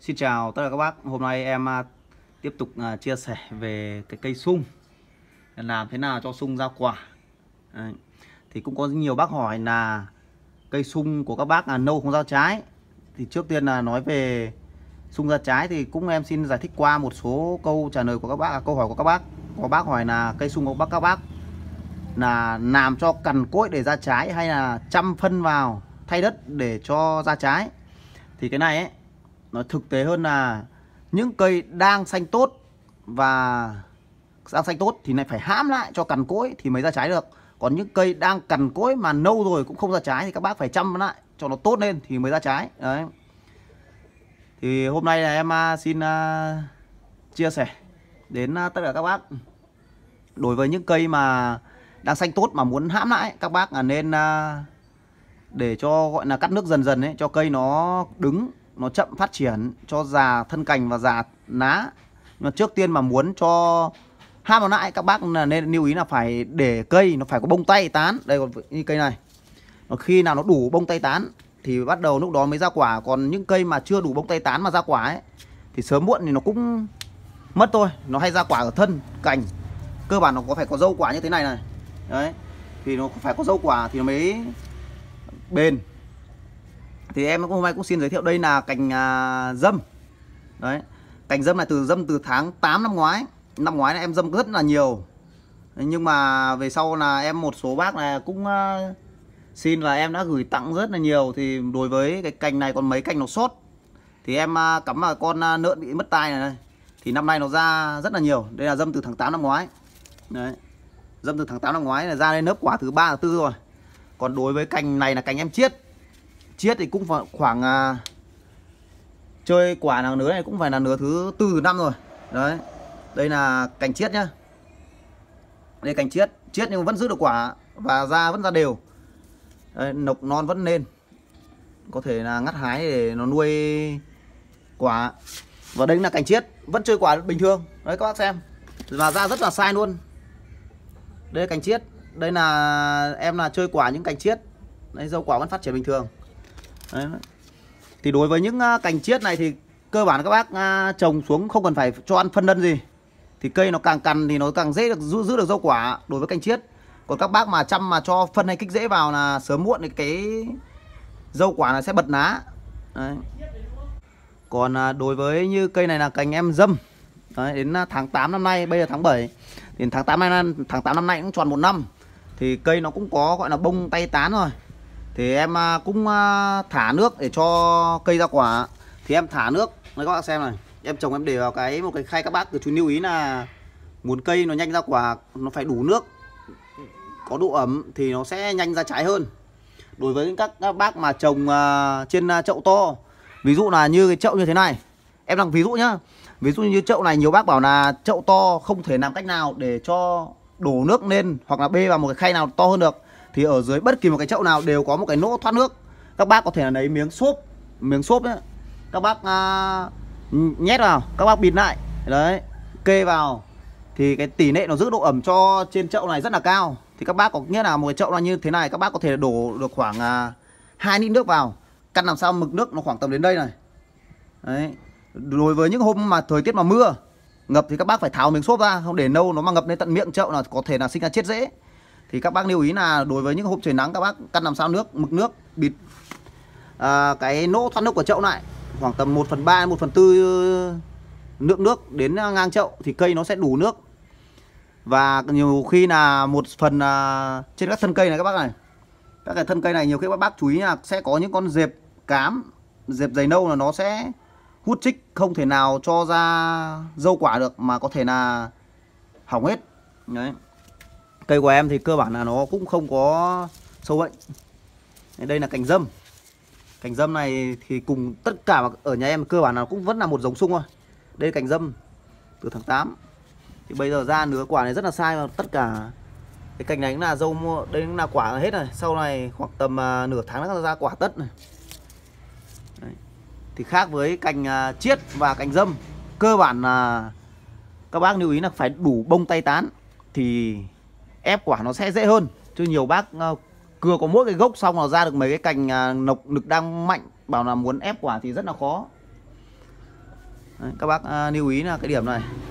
Xin chào tất cả các bác Hôm nay em à, tiếp tục à, chia sẻ về cái cây sung Làm thế nào cho sung ra quả Đấy. Thì cũng có nhiều bác hỏi là Cây sung của các bác là nâu không ra trái Thì trước tiên là nói về sung ra trái Thì cũng em xin giải thích qua một số câu trả lời của các bác à, Câu hỏi của các bác Có bác hỏi là cây sung của bác các bác Là làm cho cằn cỗi để ra trái Hay là chăm phân vào thay đất để cho ra trái Thì cái này ấy nó thực tế hơn là những cây đang xanh tốt và đang xanh tốt thì này phải hãm lại cho cằn cỗi thì mới ra trái được còn những cây đang cằn cỗi mà nâu rồi cũng không ra trái thì các bác phải chăm lại cho nó tốt lên thì mới ra trái đấy thì hôm nay là em à, xin à, chia sẻ đến à, tất cả các bác đối với những cây mà đang xanh tốt mà muốn hãm lại các bác là nên để cho gọi là cắt nước dần dần ấy cho cây nó đứng nó chậm phát triển cho già thân cành và già lá nhưng mà trước tiên mà muốn cho ham vào lại các bác là nên lưu ý là phải để cây nó phải có bông tay tán đây còn như cây này nó khi nào nó đủ bông tay tán thì bắt đầu lúc đó mới ra quả còn những cây mà chưa đủ bông tay tán mà ra quả ấy thì sớm muộn thì nó cũng mất thôi nó hay ra quả ở thân cành cơ bản nó có phải có dâu quả như thế này này đấy thì nó phải có dâu quả thì nó mới bền thì em hôm nay cũng xin giới thiệu đây là cành à, dâm đấy cành dâm này từ dâm từ tháng 8 năm ngoái năm ngoái là em dâm rất là nhiều nhưng mà về sau là em một số bác là cũng à, xin là em đã gửi tặng rất là nhiều thì đối với cái cành này còn mấy cành nó sốt thì em à, cắm vào con à, nợn bị mất tai này đây thì năm nay nó ra rất là nhiều đây là dâm từ tháng 8 năm ngoái đấy dâm từ tháng 8 năm ngoái là ra lên lớp quả thứ ba thứ tư rồi còn đối với cành này là cành em chiết chiết thì cũng khoảng à, chơi quả nào nứa này cũng phải là nửa thứ tư thứ năm rồi đấy đây là cành chiết nhá đây cành chiết chiết nhưng vẫn giữ được quả và ra vẫn ra đều đấy, nọc non vẫn lên có thể là ngắt hái để nó nuôi quả và đây là cành chiết vẫn chơi quả bình thường đấy các bác xem và ra rất là sai luôn đây là cành chiết đây là em là chơi quả những cành chiết đây dâu quả vẫn phát triển bình thường Đấy. Thì đối với những à, cành chiết này thì cơ bản các bác à, trồng xuống không cần phải cho ăn phân lân gì thì cây nó càng cằn thì nó càng dễ được giữ, giữ được rau quả đối với cành chiết còn các bác mà chăm mà cho phân hay kích dễ vào là sớm muộn thì cái rau quả là sẽ bật lá còn à, đối với như cây này là cành em dâm Đấy, đến tháng 8 năm nay bây giờ tháng 7 thì tháng 8 năm nay tháng 8 năm nay cũng tròn một năm thì cây nó cũng có gọi là bông tay tán rồi thì em à, cũng à, thả nước để cho cây ra quả thì em thả nước đấy các bạn xem này em trồng em để vào cái một cái khay các bác cứ chú lưu ý là muốn cây nó nhanh ra quả nó phải đủ nước có độ ẩm thì nó sẽ nhanh ra trái hơn đối với các, các bác mà trồng à, trên chậu to ví dụ là như cái chậu như thế này em đang ví dụ nhá ví dụ như chậu này nhiều bác bảo là chậu to không thể làm cách nào để cho đổ nước lên hoặc là bê vào một cái khay nào to hơn được thì ở dưới bất kỳ một cái chậu nào đều có một cái nỗ thoát nước các bác có thể là lấy miếng xốp miếng xốp đấy các bác à, nhét vào các bác bịt lại đấy kê vào thì cái tỷ lệ nó giữ độ ẩm cho trên chậu này rất là cao thì các bác có nghĩa là một cái chậu là như thế này các bác có thể đổ được khoảng à, lít nước vào căn làm sao mực nước nó khoảng tầm đến đây này đấy đối với những hôm mà thời tiết mà mưa ngập thì các bác phải tháo miếng xốp ra không để nâu nó mà ngập lên tận miệng chậu là có thể là sinh ra chết dễ thì các bác lưu ý là đối với những hộp trời nắng các bác căn làm sao nước mực nước bịt à, cái nỗ thoát nước của chậu lại khoảng tầm 1 phần 3 1 phần 4 ờ, nước nước đến ngang chậu thì cây nó sẽ đủ nước và nhiều khi là một phần à, trên các thân cây này các bác này các cái thân cây này nhiều khi các bác chú ý là sẽ có những con dẹp cám dẹp dày nâu là nó sẽ hút trích không thể nào cho ra dâu quả được mà có thể là hỏng hết đấy cây của em thì cơ bản là nó cũng không có sâu bệnh đây là cành dâm cành dâm này thì cùng tất cả ở nhà em cơ bản là cũng vẫn là một giống sung thôi đây là cành dâm từ tháng 8 thì bây giờ ra nứa quả này rất là sai và tất cả cái cành này cũng là dâu mua đây cũng là quả hết rồi sau này khoảng tầm à, nửa tháng nó ra quả tất này Đấy. thì khác với cành à, chiết và cành dâm cơ bản là các bác lưu ý là phải đủ bông tay tán thì ép quả nó sẽ dễ hơn chứ nhiều bác ờ, cưa có mỗi cái gốc xong là ra được mấy cái cành à, nọc lực đang mạnh bảo là muốn ép quả thì rất là khó Đấy, các bác à, lưu ý là cái điểm này